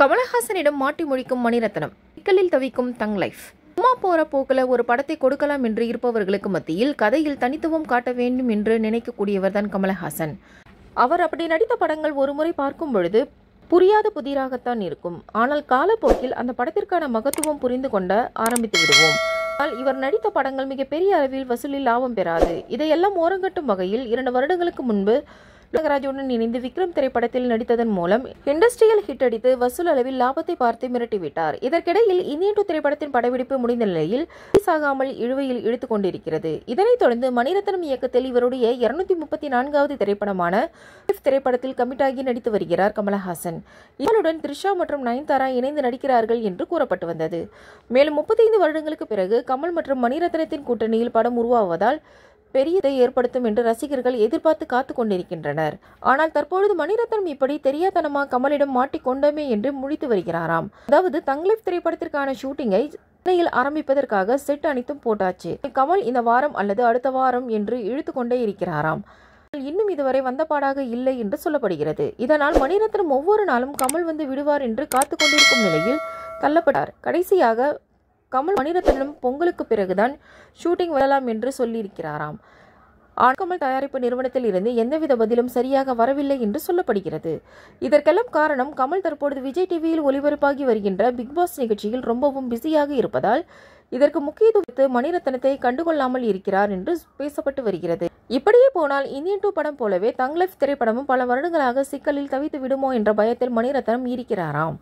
கமலஹாசனிடம் மாட்டி முடிக்கும் மணிரத்னம் சிக்கலில் தவிக்கும் தங் லைஃப் சும்மா போற போக்கில் ஒரு படத்தை கொடுக்கலாம் என்று இருப்பவர்களுக்கு மத்தியில் கதையில் தனித்துவம் காட்ட வேண்டும் என்று நினைக்கக்கூடியவர் தான் கமலஹாசன் அவர் அப்படி நடித்த படங்கள் ஒருமுறை பார்க்கும் பொழுது புரியாத புதிராகத்தான் இருக்கும் ஆனால் காலப்போக்கில் அந்த படத்திற்கான மகத்துவம் புரிந்து கொண்ட ஆரம்பித்து விடுவோம் ஆனால் இவர் நடித்த படங்கள் மிகப்பெரிய அளவில் வசூலில் லாபம் பெறாது இதையெல்லாம் ஓரங்கட்டும் வகையில் இரண்டு வருடங்களுக்கு முன்பு நாகராஜுடன் இணைந்து விக்ரம் திரைப்படத்தில் நடித்ததன் மூலம் இண்டஸ்ட்ரியல் ஹிட் அடித்து வசூல் அளவில் லாபத்தை பார்த்து மிரட்டிவிட்டார் இதற்கிடையில் இந்தியன் டூ திரைப்படத்தின் படப்பிடிப்பு முடிந்த நிலையில் ஆகாமல் இழுவையில் இழுத்துக் கொண்டிருக்கிறது இதனைத் தொடர்ந்து மணிரத்னம் இயக்கத்தில் இவருடைய இருநூத்தி முப்பத்தி நான்காவது திரைப்படமான திரைப்படத்தில் கமிட் ஆகி நடித்து வருகிறார் கமலஹாசன் இவருடன் த்ரிஷா மற்றும் நயன்தாரா இணைந்து நடிக்கிறார்கள் என்று கூறப்பட்டு வந்தது மேலும் முப்பத்தைந்து வருடங்களுக்கு பிறகு கமல் மற்றும் மணிரத்னத்தின் கூட்டணியில் படம் உருவாவதால் பெரியதை ஏற்படுத்தும் என்று ரசிகர்கள் எதிர்பார்த்து காத்து கொண்டிருக்கின்றனர் ஆனால் தற்பொழுது மணிரத்னம் இப்படி தெரியாதனமா கமலிடம் மாட்டிக்கொண்டோமே என்று முடித்து வருகிறாராம் அதாவது தங்கலீப் திரைப்படத்திற்கான ஷூட்டிங்கை சென்னையில் ஆரம்பிப்பதற்காக செட் அனைத்தும் போட்டாச்சு கமல் இந்த வாரம் அல்லது அடுத்த வாரம் என்று இழுத்து கொண்டே இருக்கிறாராம் இன்னும் இதுவரை பாடாக இல்லை என்று சொல்லப்படுகிறது இதனால் மணிரத்னம் ஒவ்வொரு நாளும் கமல் வந்து விடுவார் என்று காத்து கொண்டிருக்கும் நிலையில் தள்ளப்பட்டார் கடைசியாக கமல் மணிரத்னம் பொங்கலுக்கு பிறகுதான் ஷூட்டிங் வரலாம் என்று சொல்லியிருக்கிறாராம் ஆண்கமல் தயாரிப்பு நிறுவனத்தில் இருந்து எந்தவித பதிலும் சரியாக வரவில்லை என்று சொல்லப்படுகிறது இதற்கெல்லாம் காரணம் கமல் தற்பொழுது விஜய் டிவியில் ஒளிபரப்பாகி வருகின்ற பிக்பாஸ் நிகழ்ச்சியில் ரொம்பவும் பிஸியாக இருப்பதால் இதற்கு முக்கியத்துவத்து மணிரத்னத்தை கண்டுகொள்ளாமல் இருக்கிறார் என்று பேசப்பட்டு வருகிறது இப்படியே போனால் இந்தியன் டூ படம் போலவே தங்லைஃப் திரைப்படமும் பல வருடங்களாக சிக்கலில் தவித்து விடுமோ என்ற பயத்தில் மணிரத்னம் இருக்கிறாராம்